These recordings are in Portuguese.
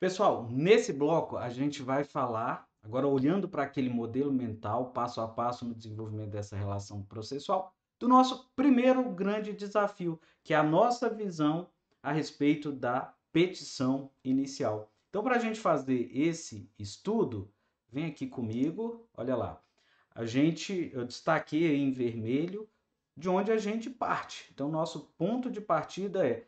Pessoal, nesse bloco a gente vai falar, agora olhando para aquele modelo mental, passo a passo no desenvolvimento dessa relação processual, do nosso primeiro grande desafio, que é a nossa visão a respeito da petição inicial. Então, para a gente fazer esse estudo, vem aqui comigo, olha lá. A gente, eu destaquei em vermelho de onde a gente parte. Então, nosso ponto de partida é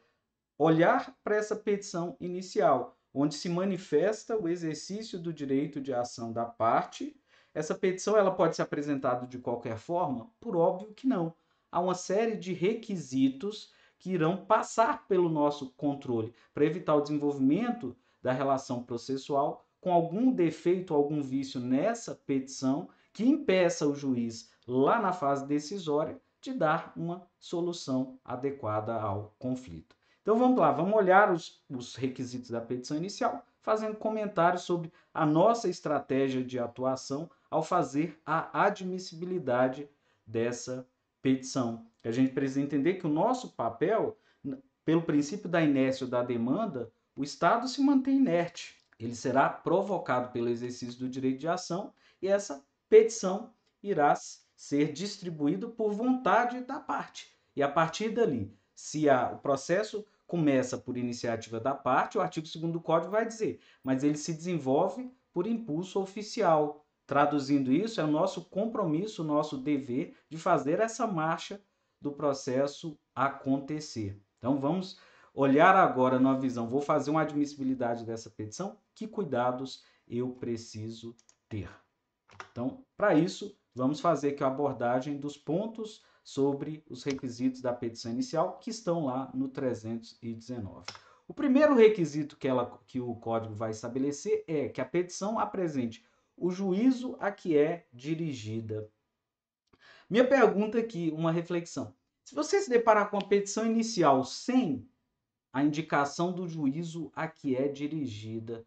olhar para essa petição inicial onde se manifesta o exercício do direito de ação da parte. Essa petição ela pode ser apresentada de qualquer forma? Por óbvio que não. Há uma série de requisitos que irão passar pelo nosso controle para evitar o desenvolvimento da relação processual com algum defeito, algum vício nessa petição que impeça o juiz, lá na fase decisória, de dar uma solução adequada ao conflito. Então vamos lá, vamos olhar os, os requisitos da petição inicial, fazendo comentários sobre a nossa estratégia de atuação ao fazer a admissibilidade dessa petição. A gente precisa entender que o nosso papel, pelo princípio da inércia ou da demanda, o Estado se mantém inerte. Ele será provocado pelo exercício do direito de ação e essa petição irá ser distribuída por vontade da parte. E a partir dali, se a, o processo começa por iniciativa da parte, o artigo 2 do Código vai dizer, mas ele se desenvolve por impulso oficial. Traduzindo isso, é o nosso compromisso, o nosso dever de fazer essa marcha do processo acontecer. Então vamos olhar agora na visão, vou fazer uma admissibilidade dessa petição, que cuidados eu preciso ter? Então, para isso, vamos fazer aqui a abordagem dos pontos sobre os requisitos da petição inicial que estão lá no 319. O primeiro requisito que, ela, que o código vai estabelecer é que a petição apresente o juízo a que é dirigida. Minha pergunta aqui, uma reflexão. Se você se deparar com a petição inicial sem a indicação do juízo a que é dirigida,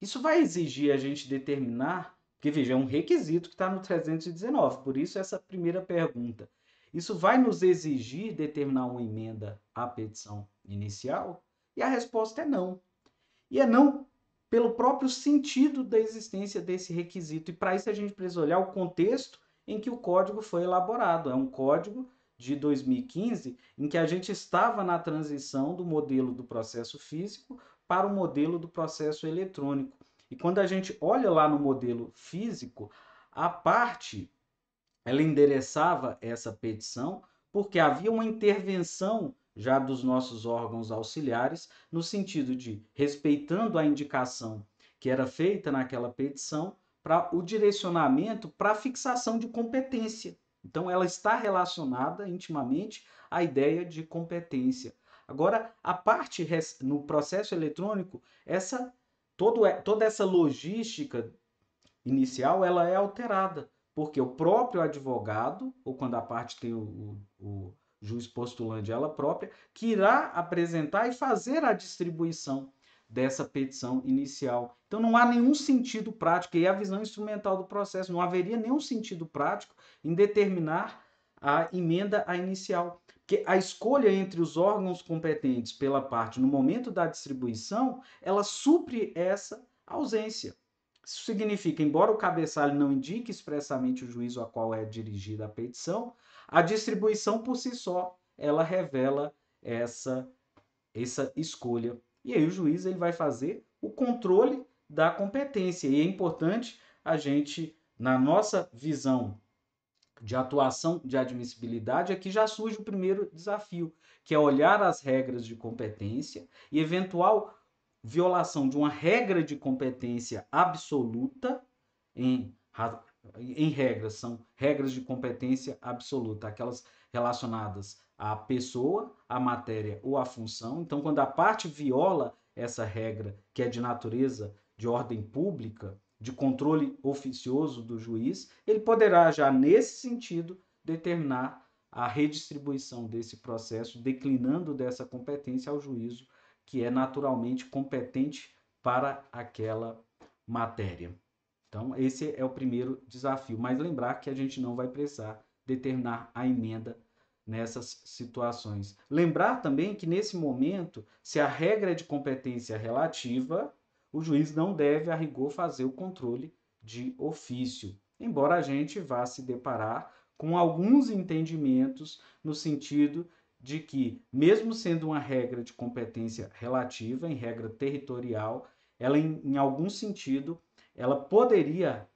isso vai exigir a gente determinar, porque veja, é um requisito que está no 319, por isso essa primeira pergunta. Isso vai nos exigir determinar uma emenda à petição inicial? E a resposta é não. E é não pelo próprio sentido da existência desse requisito. E para isso a gente precisa olhar o contexto em que o código foi elaborado. É um código de 2015 em que a gente estava na transição do modelo do processo físico para o modelo do processo eletrônico. E quando a gente olha lá no modelo físico, a parte ela endereçava essa petição porque havia uma intervenção já dos nossos órgãos auxiliares, no sentido de, respeitando a indicação que era feita naquela petição, para o direcionamento para a fixação de competência. Então, ela está relacionada intimamente à ideia de competência. Agora, a parte no processo eletrônico, essa todo, toda essa logística inicial ela é alterada, porque o próprio advogado, ou quando a parte tem o, o, o juiz postulante ela própria, que irá apresentar e fazer a distribuição dessa petição inicial. Então não há nenhum sentido prático, e a visão instrumental do processo, não haveria nenhum sentido prático em determinar a emenda à inicial. Porque a escolha entre os órgãos competentes pela parte no momento da distribuição, ela supre essa ausência. Isso significa, embora o cabeçalho não indique expressamente o juízo a qual é dirigida a petição, a distribuição por si só, ela revela essa essa escolha. E aí o juiz ele vai fazer o controle da competência. E é importante a gente, na nossa visão de atuação de admissibilidade, aqui já surge o primeiro desafio, que é olhar as regras de competência e eventual violação de uma regra de competência absoluta, em, em regras, são regras de competência absoluta, aquelas relacionadas à pessoa, à matéria ou à função. Então, quando a parte viola essa regra, que é de natureza de ordem pública, de controle oficioso do juiz, ele poderá, já nesse sentido, determinar a redistribuição desse processo, declinando dessa competência ao juízo que é naturalmente competente para aquela matéria. Então, esse é o primeiro desafio. Mas lembrar que a gente não vai precisar determinar a emenda nessas situações. Lembrar também que, nesse momento, se a regra é de competência relativa, o juiz não deve, a rigor, fazer o controle de ofício. Embora a gente vá se deparar com alguns entendimentos no sentido de que, mesmo sendo uma regra de competência relativa, em regra territorial, ela, em, em algum sentido, ela poderia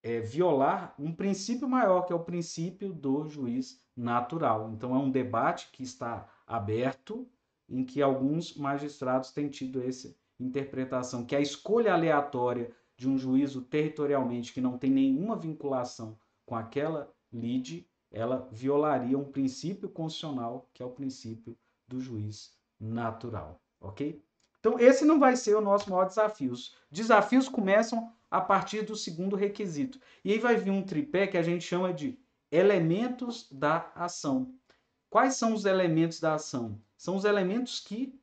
é, violar um princípio maior, que é o princípio do juiz natural. Então, é um debate que está aberto, em que alguns magistrados têm tido essa interpretação, que a escolha aleatória de um juízo territorialmente que não tem nenhuma vinculação com aquela lide ela violaria um princípio constitucional, que é o princípio do juiz natural, ok? Então, esse não vai ser o nosso maior desafio. Os desafios começam a partir do segundo requisito. E aí vai vir um tripé que a gente chama de elementos da ação. Quais são os elementos da ação? São os elementos que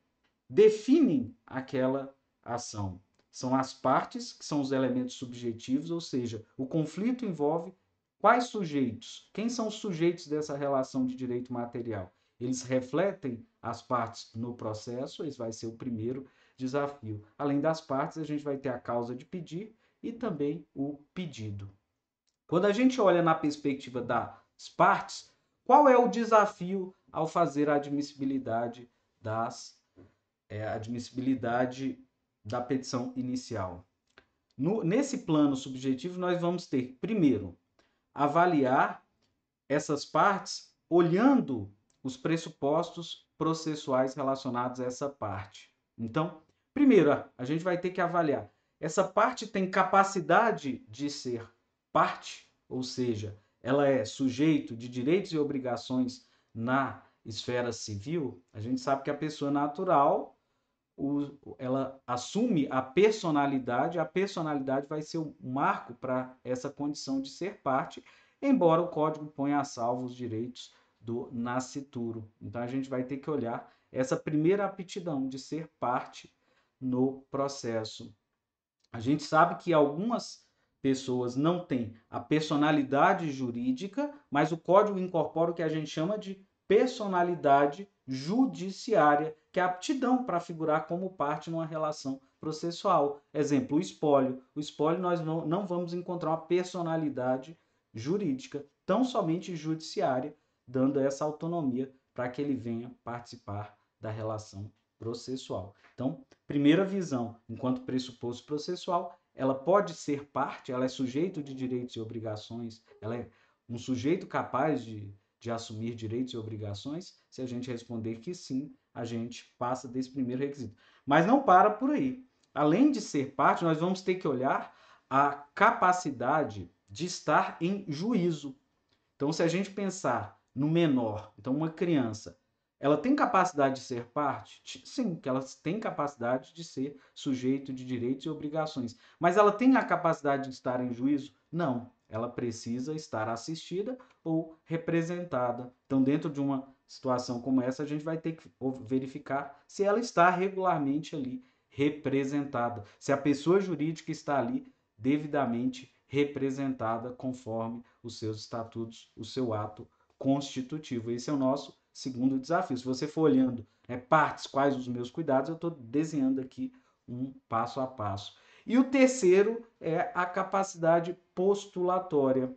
definem aquela ação. São as partes, que são os elementos subjetivos, ou seja, o conflito envolve Quais sujeitos? Quem são os sujeitos dessa relação de direito material? Eles refletem as partes no processo, esse vai ser o primeiro desafio. Além das partes, a gente vai ter a causa de pedir e também o pedido. Quando a gente olha na perspectiva das partes, qual é o desafio ao fazer a admissibilidade das é, admissibilidade da petição inicial? No, nesse plano subjetivo, nós vamos ter, primeiro, avaliar essas partes olhando os pressupostos processuais relacionados a essa parte. Então, primeiro, a gente vai ter que avaliar essa parte tem capacidade de ser parte, ou seja, ela é sujeito de direitos e obrigações na esfera civil. A gente sabe que a pessoa é natural o, ela assume a personalidade, a personalidade vai ser o marco para essa condição de ser parte, embora o código ponha a salvo os direitos do nascituro. Então a gente vai ter que olhar essa primeira aptidão de ser parte no processo. A gente sabe que algumas pessoas não têm a personalidade jurídica, mas o código incorpora o que a gente chama de personalidade judiciária, que é a aptidão para figurar como parte numa relação processual. Exemplo, o espólio. O espólio nós não, não vamos encontrar uma personalidade jurídica, tão somente judiciária, dando essa autonomia para que ele venha participar da relação processual. Então, primeira visão, enquanto pressuposto processual, ela pode ser parte, ela é sujeito de direitos e obrigações, ela é um sujeito capaz de de assumir direitos e obrigações? Se a gente responder que sim, a gente passa desse primeiro requisito. Mas não para por aí. Além de ser parte, nós vamos ter que olhar a capacidade de estar em juízo. Então, se a gente pensar no menor, então uma criança, ela tem capacidade de ser parte? Sim, que ela tem capacidade de ser sujeito de direitos e obrigações. Mas ela tem a capacidade de estar em juízo? Não ela precisa estar assistida ou representada. Então, dentro de uma situação como essa, a gente vai ter que verificar se ela está regularmente ali representada, se a pessoa jurídica está ali devidamente representada conforme os seus estatutos, o seu ato constitutivo. Esse é o nosso segundo desafio. Se você for olhando né, partes, quais os meus cuidados, eu estou desenhando aqui um passo a passo. E o terceiro é a capacidade postulatória.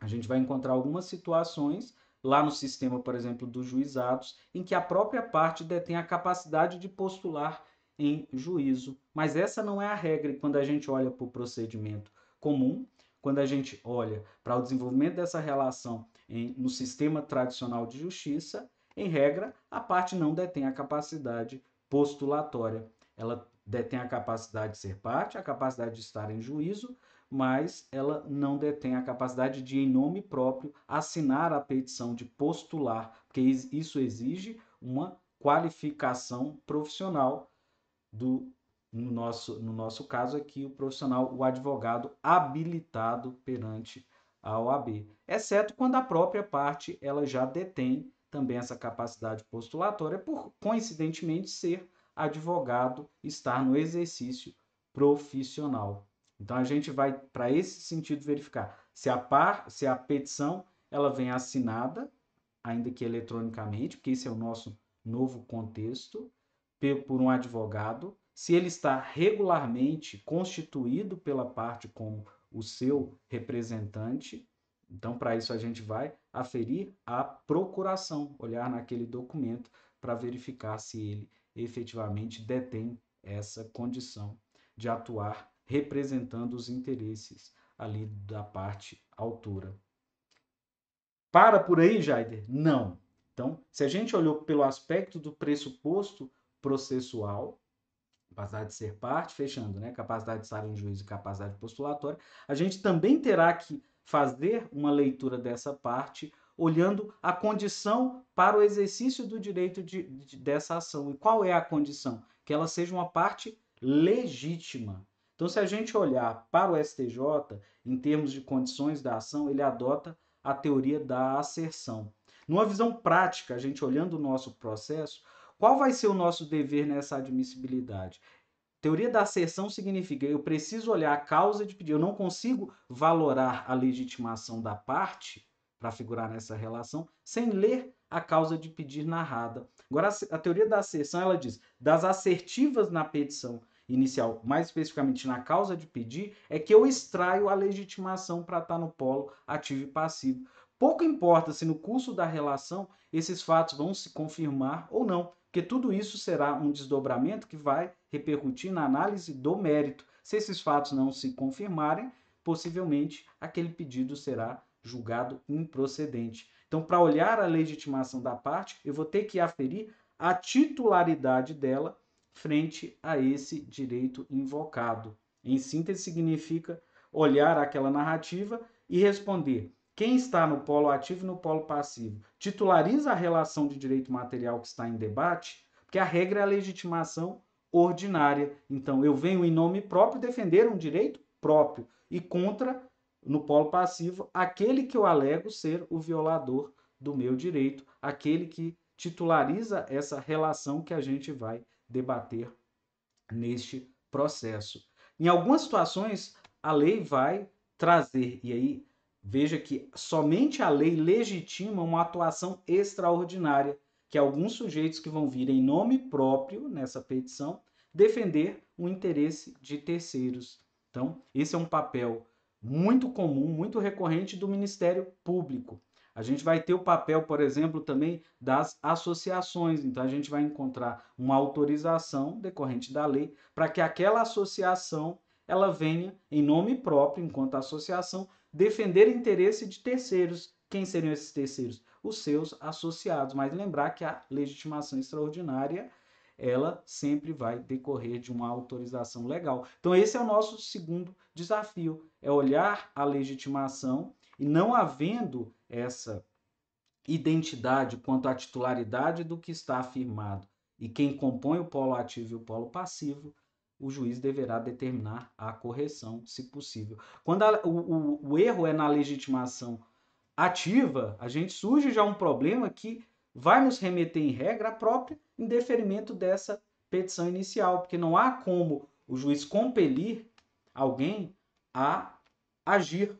A gente vai encontrar algumas situações lá no sistema, por exemplo, dos juizados, em que a própria parte detém a capacidade de postular em juízo. Mas essa não é a regra quando a gente olha para o procedimento comum, quando a gente olha para o desenvolvimento dessa relação em, no sistema tradicional de justiça, em regra, a parte não detém a capacidade postulatória. Ela detém a capacidade de ser parte, a capacidade de estar em juízo, mas ela não detém a capacidade de, em nome próprio, assinar a petição, de postular, porque isso exige uma qualificação profissional do no nosso, no nosso caso aqui, o profissional, o advogado habilitado perante a OAB, exceto quando a própria parte ela já detém também essa capacidade postulatória, por coincidentemente ser advogado estar no exercício profissional. Então a gente vai para esse sentido verificar se a par, se a petição ela vem assinada, ainda que eletronicamente, porque esse é o nosso novo contexto, por um advogado, se ele está regularmente constituído pela parte como o seu representante. Então, para isso, a gente vai aferir a procuração, olhar naquele documento para verificar se ele efetivamente detém essa condição de atuar representando os interesses ali da parte autora. Para por aí, Jaider? Não. Então, se a gente olhou pelo aspecto do pressuposto processual, capacidade de ser parte, fechando, né? Capacidade de estar em juízo e capacidade postulatória, a gente também terá que fazer uma leitura dessa parte olhando a condição para o exercício do direito de, de, dessa ação. E qual é a condição? Que ela seja uma parte legítima. Então, se a gente olhar para o STJ, em termos de condições da ação, ele adota a teoria da asserção. Numa visão prática, a gente olhando o nosso processo, qual vai ser o nosso dever nessa admissibilidade? Teoria da asserção significa eu preciso olhar a causa de pedir, eu não consigo valorar a legitimação da parte para figurar nessa relação, sem ler a causa de pedir narrada. Agora, a teoria da asserção, ela diz, das assertivas na petição inicial, mais especificamente na causa de pedir, é que eu extraio a legitimação para estar tá no polo ativo e passivo. Pouco importa se no curso da relação esses fatos vão se confirmar ou não, porque tudo isso será um desdobramento que vai repercutir na análise do mérito. Se esses fatos não se confirmarem, possivelmente aquele pedido será julgado improcedente. Então, para olhar a legitimação da parte, eu vou ter que aferir a titularidade dela frente a esse direito invocado. Em síntese, significa olhar aquela narrativa e responder quem está no polo ativo e no polo passivo. Titulariza a relação de direito material que está em debate, porque a regra é a legitimação ordinária. Então, eu venho em nome próprio defender um direito próprio e contra no polo passivo, aquele que eu alego ser o violador do meu direito, aquele que titulariza essa relação que a gente vai debater neste processo. Em algumas situações, a lei vai trazer, e aí veja que somente a lei legitima uma atuação extraordinária, que alguns sujeitos que vão vir em nome próprio nessa petição defender o interesse de terceiros. Então, esse é um papel muito comum, muito recorrente do Ministério Público. A gente vai ter o papel, por exemplo, também das associações. Então, a gente vai encontrar uma autorização decorrente da lei para que aquela associação ela venha, em nome próprio, enquanto associação, defender interesse de terceiros. Quem seriam esses terceiros? Os seus associados. Mas lembrar que a legitimação extraordinária ela sempre vai decorrer de uma autorização legal. Então esse é o nosso segundo desafio, é olhar a legitimação e não havendo essa identidade quanto à titularidade do que está afirmado e quem compõe o polo ativo e o polo passivo, o juiz deverá determinar a correção, se possível. Quando a, o, o, o, erro é na legitimação ativa, a gente surge já um problema que vai nos remeter, em regra, própria em deferimento dessa petição inicial, porque não há como o juiz compelir alguém a agir,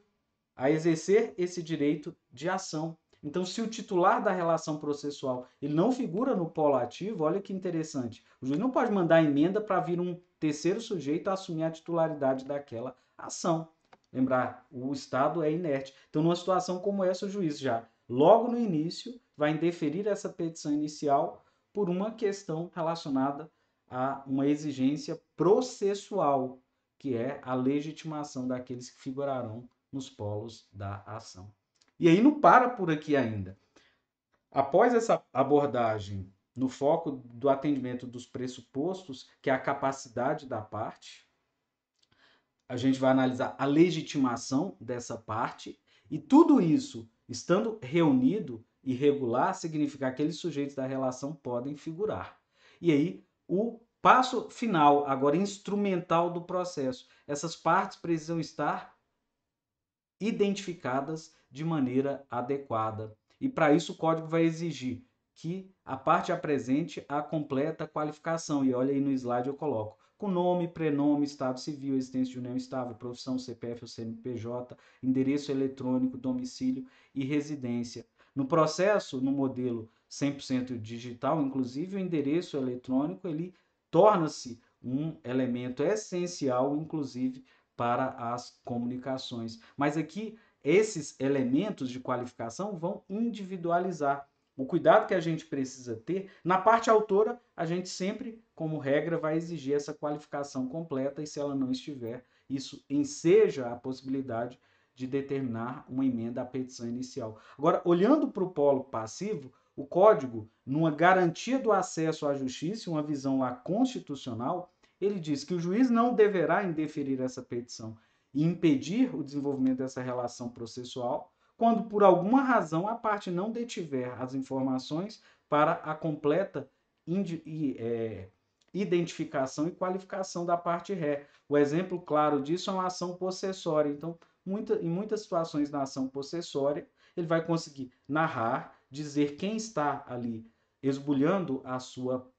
a exercer esse direito de ação. Então, se o titular da relação processual ele não figura no polo ativo, olha que interessante. O juiz não pode mandar emenda para vir um terceiro sujeito a assumir a titularidade daquela ação. Lembrar, o Estado é inerte. Então, numa situação como essa, o juiz já, logo no início, vai indeferir essa petição inicial por uma questão relacionada a uma exigência processual, que é a legitimação daqueles que figurarão nos polos da ação. E aí não para por aqui ainda. Após essa abordagem no foco do atendimento dos pressupostos, que é a capacidade da parte, a gente vai analisar a legitimação dessa parte, e tudo isso estando reunido, irregular significa que aqueles sujeitos da relação podem figurar. E aí, o passo final, agora instrumental do processo. Essas partes precisam estar identificadas de maneira adequada. E para isso o código vai exigir que a parte apresente a completa qualificação. E olha aí no slide eu coloco com nome, prenome, estado civil, existência de união estável, profissão, CPF ou CNPJ, endereço eletrônico, domicílio e residência. No processo, no modelo 100% digital, inclusive o endereço eletrônico, ele torna-se um elemento essencial, inclusive para as comunicações. Mas aqui, esses elementos de qualificação vão individualizar. O cuidado que a gente precisa ter, na parte autora, a gente sempre, como regra, vai exigir essa qualificação completa e se ela não estiver, isso enseja a possibilidade de determinar uma emenda à petição inicial. Agora, olhando para o polo passivo, o código, numa garantia do acesso à justiça, uma visão lá constitucional, ele diz que o juiz não deverá indeferir essa petição e impedir o desenvolvimento dessa relação processual quando, por alguma razão, a parte não detiver as informações para a completa e, é, identificação e qualificação da parte ré. O exemplo claro disso é uma ação possessória. Então, muita, em muitas situações na ação possessória, ele vai conseguir narrar, dizer quem está ali esbulhando a sua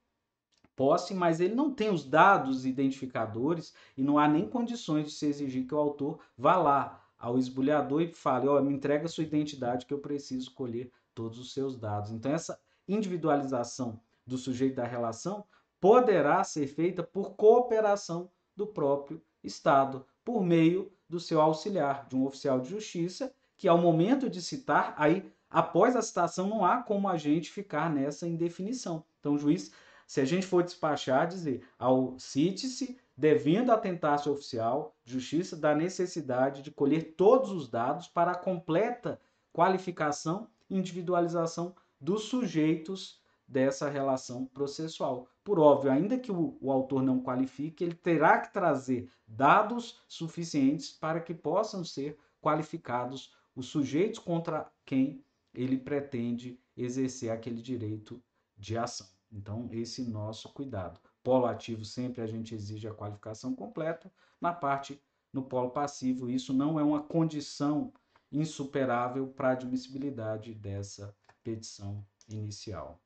posse, mas ele não tem os dados identificadores e não há nem condições de se exigir que o autor vá lá ao esbulhador e fale: "Ó, oh, me entrega sua identidade que eu preciso colher todos os seus dados". Então essa individualização do sujeito da relação poderá ser feita por cooperação do próprio Estado, por meio do seu auxiliar, de um oficial de justiça, que ao momento de citar, aí após a citação não há como a gente ficar nessa indefinição. Então, o juiz, se a gente for despachar, dizer ao cite-se, devendo atentar-se oficial, de justiça da necessidade de colher todos os dados para a completa qualificação e individualização dos sujeitos dessa relação processual. Por óbvio, ainda que o, o, autor não qualifique, ele terá que trazer dados suficientes para que possam ser qualificados os sujeitos contra quem ele pretende exercer aquele direito de ação. Então, esse nosso cuidado. Polo ativo sempre a gente exige a qualificação completa, na parte no polo passivo, isso não é uma condição insuperável para a admissibilidade dessa petição inicial.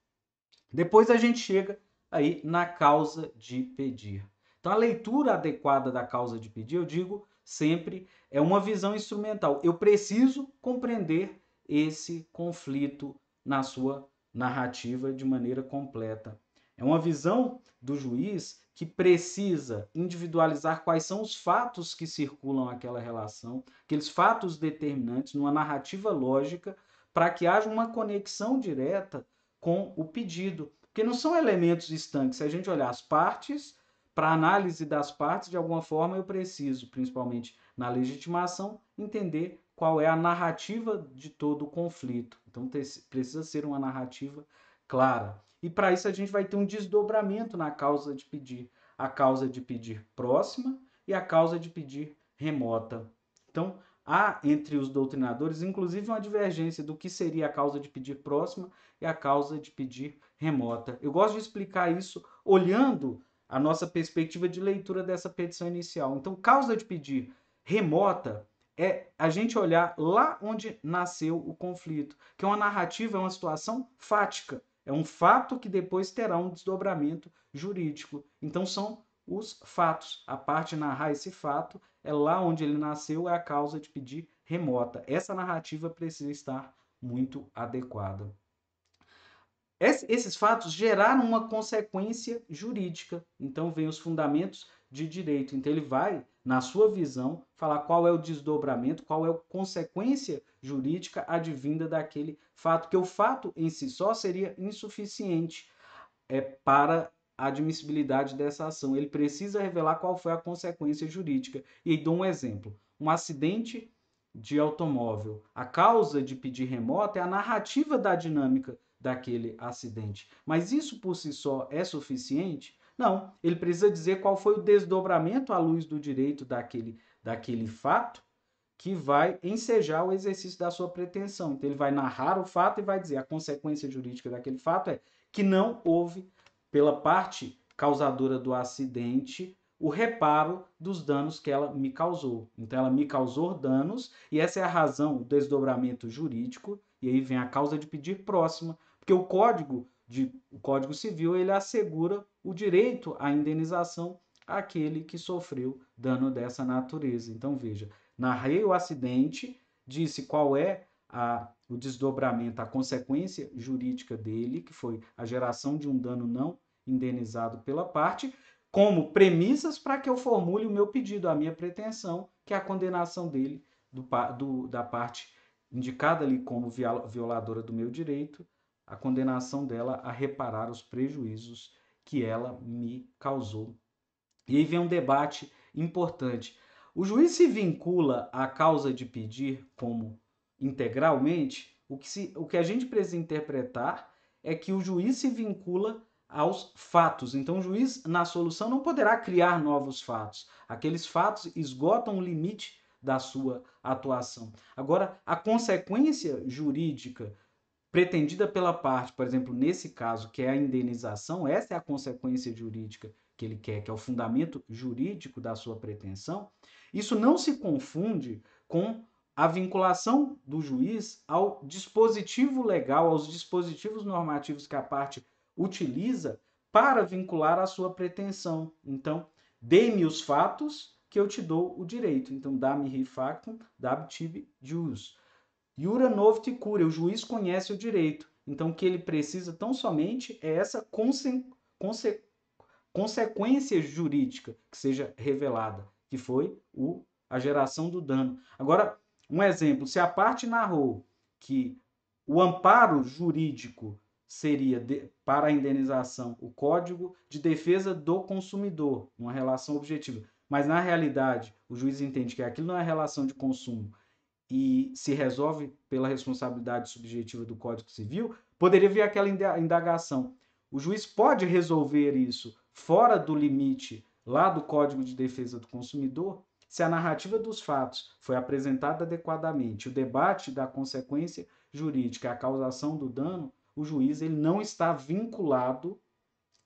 Depois a gente chega aí na causa de pedir. Então a leitura adequada da causa de pedir, eu digo sempre, é uma visão instrumental. Eu preciso compreender esse conflito na sua narrativa de maneira completa. É uma visão do juiz que precisa individualizar quais são os fatos que circulam aquela relação, aqueles fatos determinantes numa narrativa lógica, para que haja uma conexão direta com o pedido, porque não são elementos estanques. Se a gente olhar as partes, para análise das partes, de alguma forma eu preciso, principalmente na legitimação, entender qual é a narrativa de todo o conflito. Então precisa ser uma narrativa clara. E para isso a gente vai ter um desdobramento na causa de pedir, a causa de pedir próxima e a causa de pedir remota. Então, há entre os doutrinadores, inclusive, uma divergência do que seria a causa de pedir próxima e a causa de pedir remota. Eu gosto de explicar isso olhando a nossa perspectiva de leitura dessa petição inicial. Então, causa de pedir remota é a gente olhar lá onde nasceu o conflito, que é uma narrativa, é uma situação fática, é um fato que depois terá um desdobramento jurídico. Então, são os fatos. A parte narrar esse fato é lá onde ele nasceu, é a causa de pedir remota. Essa narrativa precisa estar muito adequada. Esses fatos geraram uma consequência jurídica. Então, vem os fundamentos de direito. Então, ele vai, na sua visão, falar qual é o desdobramento, qual é a consequência jurídica advinda daquele fato, que o fato em si só seria insuficiente é, para a admissibilidade dessa ação. Ele precisa revelar qual foi a consequência jurídica. E dou um exemplo: um acidente de automóvel. A causa de pedir remota é a narrativa da dinâmica daquele acidente. Mas isso por si só é suficiente? Não. Ele precisa dizer qual foi o desdobramento à luz do direito daquele, daquele fato que vai ensejar o exercício da sua pretensão. Então, ele vai narrar o fato e vai dizer a consequência jurídica daquele fato é que não houve pela parte causadora do acidente o reparo dos danos que ela me causou. Então, ela me causou danos, e essa é a razão, o desdobramento jurídico, e aí vem a causa de pedir próxima, porque o código, de, o código civil ele assegura o direito à indenização àquele que sofreu dano dessa natureza. Então, veja, narrei o acidente, disse qual é a, o desdobramento, a consequência jurídica dele, que foi a geração de um dano não indenizado pela parte, como premissas para que eu formule o meu pedido, a minha pretensão, que é a condenação dele, do, do, da parte indicada ali como violadora do meu direito, a condenação dela a reparar os prejuízos que ela me causou. E aí vem um debate importante. O juiz se vincula à causa de pedir como integralmente, o que, se, o que a gente precisa interpretar é que o juiz se vincula aos fatos. Então, o juiz, na solução, não poderá criar novos fatos. Aqueles fatos esgotam o limite da sua atuação. Agora, a consequência jurídica pretendida pela parte, por exemplo, nesse caso, que é a indenização, essa é a consequência jurídica que ele quer, que é o fundamento jurídico da sua pretensão, isso não se confunde com a vinculação do juiz ao dispositivo legal, aos dispositivos normativos que a parte utiliza para vincular a sua pretensão. Então, dê-me os fatos que eu te dou o direito. Então, dá-me re dab tibi jus. Iura novte cura, o juiz conhece o direito. Então, o que ele precisa tão somente é essa conse conse consequência jurídica que seja revelada, que foi o, a geração do dano. Agora, um exemplo: se a parte narrou que o amparo jurídico seria de, para a indenização o Código de Defesa do Consumidor, uma relação objetiva. Mas na realidade, o juiz entende que aquilo não é relação de consumo e se resolve pela responsabilidade subjetiva do Código Civil, poderia vir aquela indagação. O juiz pode resolver isso fora do limite lá do Código de Defesa do Consumidor? Se a narrativa dos fatos foi apresentada adequadamente, o debate da consequência jurídica, a causação do dano, o juiz ele não está vinculado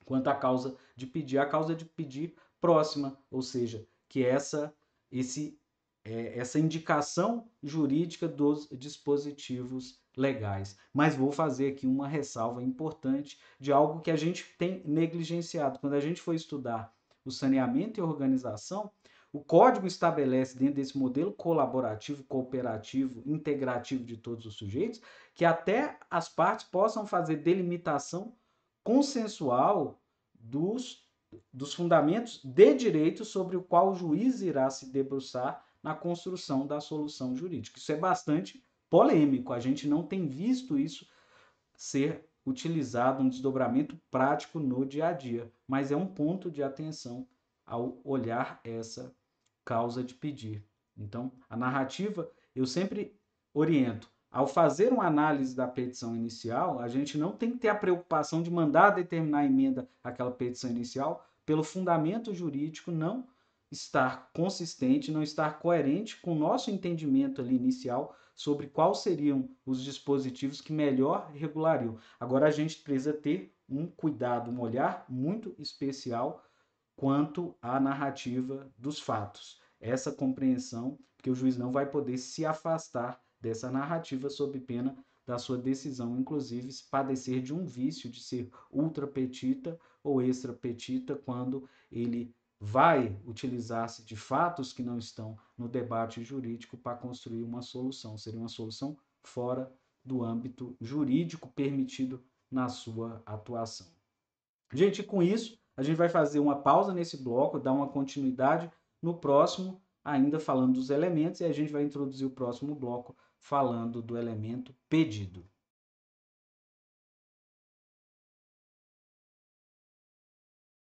quanto à causa de pedir, a causa de pedir próxima, ou seja, que essa esse é, essa indicação jurídica dos dispositivos legais. Mas vou fazer aqui uma ressalva importante de algo que a gente tem negligenciado. Quando a gente foi estudar o saneamento e organização, o código estabelece, dentro desse modelo colaborativo, cooperativo, integrativo de todos os sujeitos, que até as partes possam fazer delimitação consensual dos, dos fundamentos de direito sobre o qual o juiz irá se debruçar na construção da solução jurídica. Isso é bastante polêmico, a gente não tem visto isso ser utilizado, um desdobramento prático no dia a dia, mas é um ponto de atenção ao olhar essa causa de pedir. Então, a narrativa, eu sempre oriento. Ao fazer uma análise da petição inicial, a gente não tem que ter a preocupação de mandar determinar a emenda àquela petição inicial, pelo fundamento jurídico não estar consistente, não estar coerente com o nosso entendimento ali inicial sobre quais seriam os dispositivos que melhor regulariam. Agora a gente precisa ter um cuidado, um olhar muito especial quanto à narrativa dos fatos. Essa compreensão que o juiz não vai poder se afastar dessa narrativa sob pena da sua decisão, inclusive se padecer de um vício de ser ultrapetita ou extrapetita quando ele vai utilizar-se de fatos que não estão no debate jurídico para construir uma solução. Seria uma solução fora do âmbito jurídico permitido na sua atuação. Gente, com isso, a gente vai fazer uma pausa nesse bloco, dar uma continuidade no próximo, ainda falando dos elementos, e a gente vai introduzir o próximo bloco falando do elemento pedido.